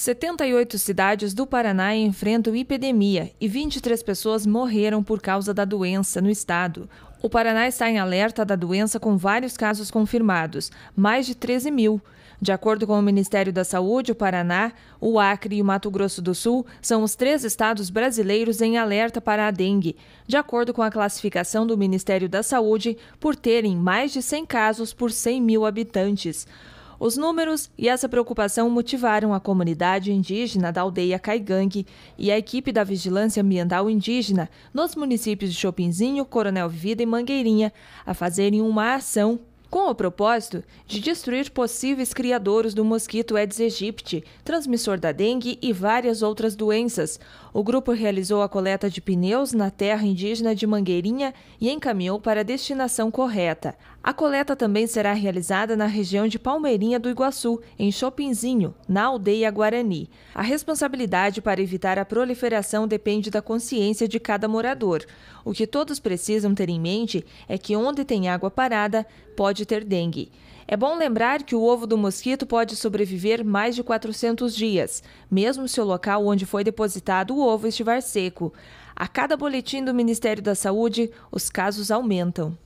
78 cidades do Paraná enfrentam epidemia e 23 pessoas morreram por causa da doença no estado. O Paraná está em alerta da doença com vários casos confirmados, mais de 13 mil. De acordo com o Ministério da Saúde, o Paraná, o Acre e o Mato Grosso do Sul são os três estados brasileiros em alerta para a dengue, de acordo com a classificação do Ministério da Saúde, por terem mais de 100 casos por 100 mil habitantes. Os números e essa preocupação motivaram a comunidade indígena da aldeia Caigangue e a equipe da Vigilância Ambiental Indígena nos municípios de Chopinzinho, Coronel Vida e Mangueirinha a fazerem uma ação com o propósito de destruir possíveis criadores do mosquito Aedes aegypti, transmissor da dengue e várias outras doenças. O grupo realizou a coleta de pneus na terra indígena de Mangueirinha e encaminhou para a destinação correta. A coleta também será realizada na região de Palmeirinha do Iguaçu, em Chopinzinho, na aldeia Guarani. A responsabilidade para evitar a proliferação depende da consciência de cada morador. O que todos precisam ter em mente é que onde tem água parada, pode pode ter dengue. É bom lembrar que o ovo do mosquito pode sobreviver mais de 400 dias, mesmo se o local onde foi depositado o ovo estiver seco. A cada boletim do Ministério da Saúde, os casos aumentam.